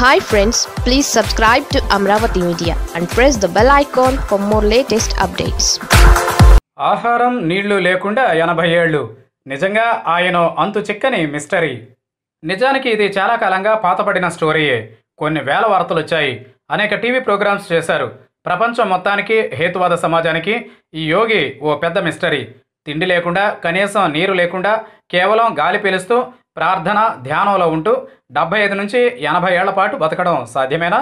hi friends please subscribe to Amaravati media and press the bell icon for more latest updates ఆహారం నీళ్లు లేకుండా ఎనభై ఏళ్ళు నిజంగా ఆయన అంతు చిక్కని మిస్టరీ నిజానికి ఇది చాలా కాలంగా పాతపడిన స్టోరీయే కొన్ని వేల వార్తలు వచ్చాయి అనేక టీవీ ప్రోగ్రామ్స్ చేశారు ప్రపంచం మొత్తానికి హేతువాద సమాజానికి ఈ యోగి ఓ పెద్ద మిస్టరీ తిండి లేకుండా కనీసం నీరు లేకుండా కేవలం గాలి పీలుస్తూ ప్రార్థన ధ్యానంలో ఉంటూ డెబ్బై ఐదు నుంచి ఎనభై ఏళ్ల పాటు బతకడం సాధ్యమేనా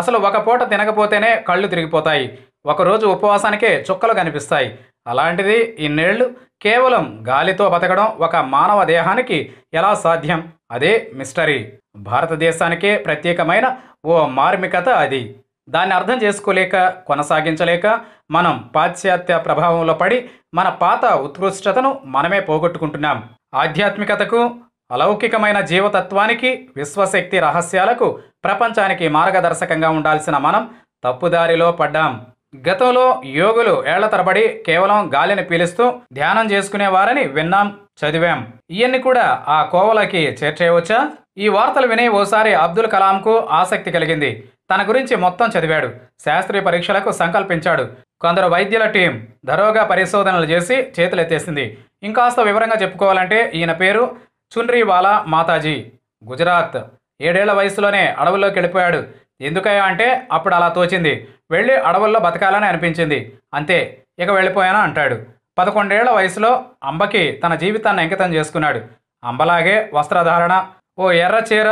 అసలు ఒక పూట తినకపోతేనే కళ్ళు తిరిగిపోతాయి ఒకరోజు ఉపవాసానికే చుక్కలు కనిపిస్తాయి అలాంటిది ఇన్నేళ్లు కేవలం గాలితో బతకడం ఒక మానవ దేహానికి ఎలా సాధ్యం అదే మిస్టరీ భారతదేశానికే ప్రత్యేకమైన ఓ మార్మికత అది దాన్ని అర్థం చేసుకోలేక కొనసాగించలేక మనం పాశ్చాత్య ప్రభావంలో పడి మన పాత ఉత్కృష్టతను మనమే పోగొట్టుకుంటున్నాం ఆధ్యాత్మికతకు అలౌకికమైన జీవతత్వానికి విశ్వశక్తి రహస్యాలకు ప్రపంచానికి మార్గదర్శకంగా ఉండాల్సిన మనం తప్పుదారిలో పడ్డాం గతంలో యోగులు ఏళ్ల తరబడి కేవలం గాలిని పీలుస్తూ ధ్యానం చేసుకునేవారని విన్నాం చదివాం ఇవన్నీ కూడా ఆ కోవలకి చేర్చేయవచ్చా ఈ వార్తలు విని ఓసారి అబ్దుల్ కలాంకు ఆసక్తి కలిగింది తన గురించి మొత్తం చదివాడు శాస్త్రీయ పరీక్షలకు సంకల్పించాడు కొందరు వైద్యుల టీం ధరోగా పరిశోధనలు చేసి చేతులెత్తేసింది ఇంకాస్త వివరంగా చెప్పుకోవాలంటే ఈయన పేరు చున్రీవాలా మాతాజీ గుజరాత్ ఏడేళ్ల వయసులోనే అడవుల్లోకి వెళ్ళిపోయాడు ఎందుకయ్యా అంటే అప్పుడు అలా తోచింది వెళ్ళి అడవుల్లో బతకాలని అనిపించింది అంతే ఇక వెళ్ళిపోయానా అంటాడు పదకొండేళ్ల వయసులో అంబకి తన జీవితాన్ని అంకితం చేసుకున్నాడు అంబలాగే వస్త్రధారణ ఓ ఎర్ర చీర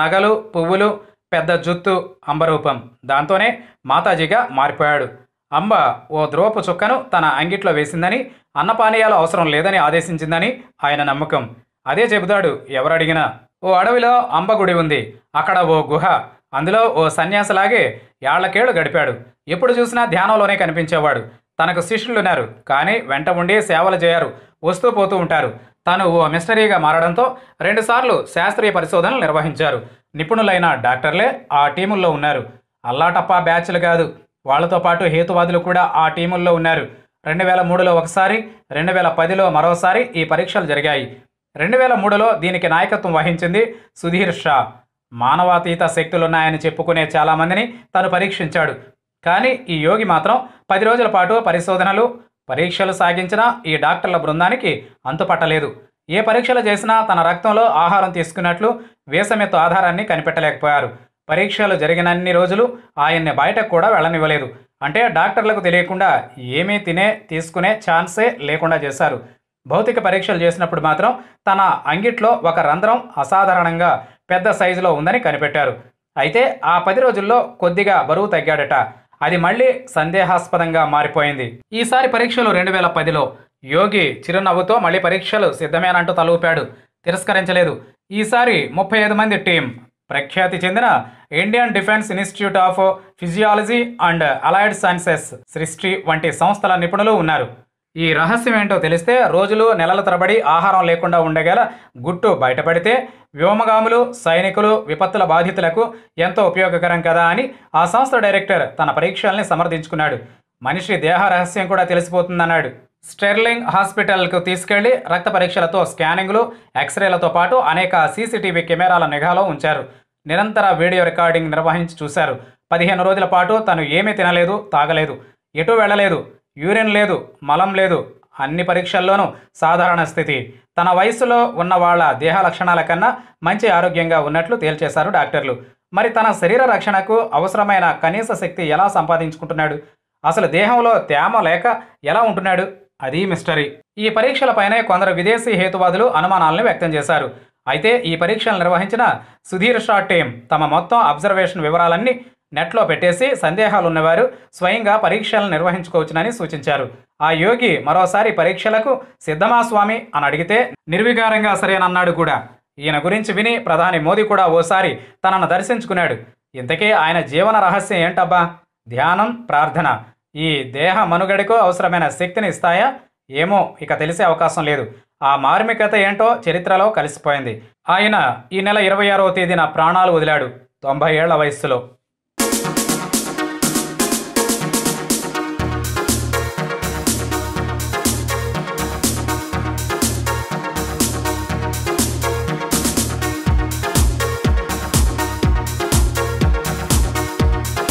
నగలు పువ్వులు పెద్ద జుత్తు అంబరూపం దాంతోనే మాతాజీగా మారిపోయాడు అంబ ఓ ద్రోపు చుక్కను తన అంగిట్లో వేసిందని అన్నపానీయాలు అవసరం లేదని ఆదేశించిందని ఆయన నమ్మకం అదే చెబుతాడు ఎవరడిగినా ఓ అడవిలో అంబగుడి ఉంది అక్కడ ఓ గుహ అందులో ఓ సన్యాసిలాగే ఏళ్లకేళ్లు గడిపాడు ఎప్పుడు చూసినా ధ్యానంలోనే కనిపించేవాడు తనకు శిష్యులున్నారు కానీ వెంట ఉండి సేవలు చేయరు వస్తూ పోతూ ఉంటారు తను ఓ మిస్టరీగా మారడంతో రెండుసార్లు శాస్త్రీయ పరిశోధనలు నిర్వహించారు నిపుణులైన డాక్టర్లే ఆ టీముల్లో ఉన్నారు అల్లాటప్పా బ్యాచ్లు కాదు వాళ్లతో పాటు హేతువాదులు కూడా ఆ టీముల్లో ఉన్నారు రెండు వేల మూడులో ఒకసారి రెండు వేల పదిలో మరోసారి ఈ పరీక్షలు జరిగాయి రెండు వేల మూడులో దీనికి నాయకత్వం వహించింది సుధీర్ షా మానవాతీత శక్తులున్నాయని చెప్పుకునే చాలామందిని తను పరీక్షించాడు కానీ ఈ యోగి మాత్రం పది రోజుల పాటు పరిశోధనలు పరీక్షలు సాగించిన ఈ డాక్టర్ల బృందానికి అంతుపట్టలేదు ఏ పరీక్షలు చేసినా తన రక్తంలో ఆహారం తీసుకున్నట్లు వేసమెత్తు ఆధారాన్ని కనిపెట్టలేకపోయారు పరీక్షలు జరిగినన్ని రోజులు ఆయన్ని బయటకు కూడా వెళ్ళనివ్వలేదు అంటే డాక్టర్లకు తెలియకుండా ఏమీ తినే తీసుకునే ఛాన్సే లేకుండా చేశారు భౌతిక పరీక్షలు చేసినప్పుడు మాత్రం తన అంగిట్లో ఒక రంధ్రం అసాధారణంగా పెద్ద సైజులో ఉందని కనిపెట్టారు అయితే ఆ పది రోజుల్లో కొద్దిగా బరువు తగ్గాడట అది మళ్ళీ సందేహాస్పదంగా మారిపోయింది ఈసారి పరీక్షలు రెండు వేల పదిలో యోగి చిరునవ్వుతో మళ్ళీ పరీక్షలు సిద్ధమేనంటూ తలూపాడు తిరస్కరించలేదు ఈసారి ముప్పై ఐదు మంది టీం ప్రఖ్యాతి చెందిన Indian defence institute of physiology and allied sciences సృష్టి వంటి సంస్థల నిపుణులు ఉన్నారు ఈ రహస్యం ఏంటో తెలిస్తే రోజులు నెలల తరబడి ఆహారం లేకుండా ఉండగల గుట్టు బయటపడితే వ్యోమగాములు సైనికులు విపత్తుల బాధితులకు ఎంతో ఉపయోగకరం కదా అని ఆ సంస్థ డైరెక్టర్ తన పరీక్షల్ని సమర్థించుకున్నాడు మనిషి దేహ రహస్యం కూడా తెలిసిపోతుందన్నాడు స్టెర్లింగ్ హాస్పిటల్కు తీసుకెళ్లి రక్త పరీక్షలతో స్కానింగ్లు ఎక్స్రేలతో పాటు అనేక సీసీటీవీ కెమెరాల నిఘాలో ఉంచారు నిరంతర వీడియో రికార్డింగ్ నిర్వహించి చూశారు పదిహేను రోజుల పాటు తను ఏమీ తినలేదు తాగలేదు ఎటు వెళ్ళలేదు యూరిన్ లేదు మలం లేదు అన్ని పరీక్షల్లోనూ సాధారణ స్థితి తన వయసులో ఉన్న వాళ్ళ దేహ లక్షణాల కన్నా మంచి ఆరోగ్యంగా ఉన్నట్లు తేల్చేశారు డాక్టర్లు మరి తన శరీర రక్షణకు అవసరమైన కనీస శక్తి ఎలా సంపాదించుకుంటున్నాడు అసలు దేహంలో తేమ లేక ఎలా ఉంటున్నాడు అది మిస్టరీ ఈ పరీక్షలపైనే కొందరు విదేశీ హేతువాదులు అనుమానాలను వ్యక్తం చేశారు అయితే ఈ పరీక్షలు నిర్వహించిన సుధీర్ షా టీం తమ మొత్తం అబ్జర్వేషన్ వివరాలన్నీ నెట్లో పెట్టేసి సందేహాలు ఉన్నవారు స్వయంగా పరీక్షలను నిర్వహించుకోవచ్చునని సూచించారు ఆ యోగి మరోసారి పరీక్షలకు సిద్ధమా స్వామి అని అడిగితే నిర్వికారంగా సరేనన్నాడు కూడా ఈయన గురించి విని ప్రధాని మోదీ కూడా ఓసారి తనను దర్శించుకున్నాడు ఇంతకీ ఆయన జీవన రహస్యం ఏంటబ్బా ధ్యానం ప్రార్థన ఈ దేహ మనుగడకు అవసరమైన శక్తిని ఇస్తాయా ఏమో ఇక తెలిసే అవకాశం లేదు ఆ మార్మికత ఏంటో చరిత్రలో కలిసిపోయింది ఆయన ఈ నెల ఇరవై ఆరో తేదీన ప్రాణాలు వదిలాడు తొంభై ఏళ్ల వయస్సులో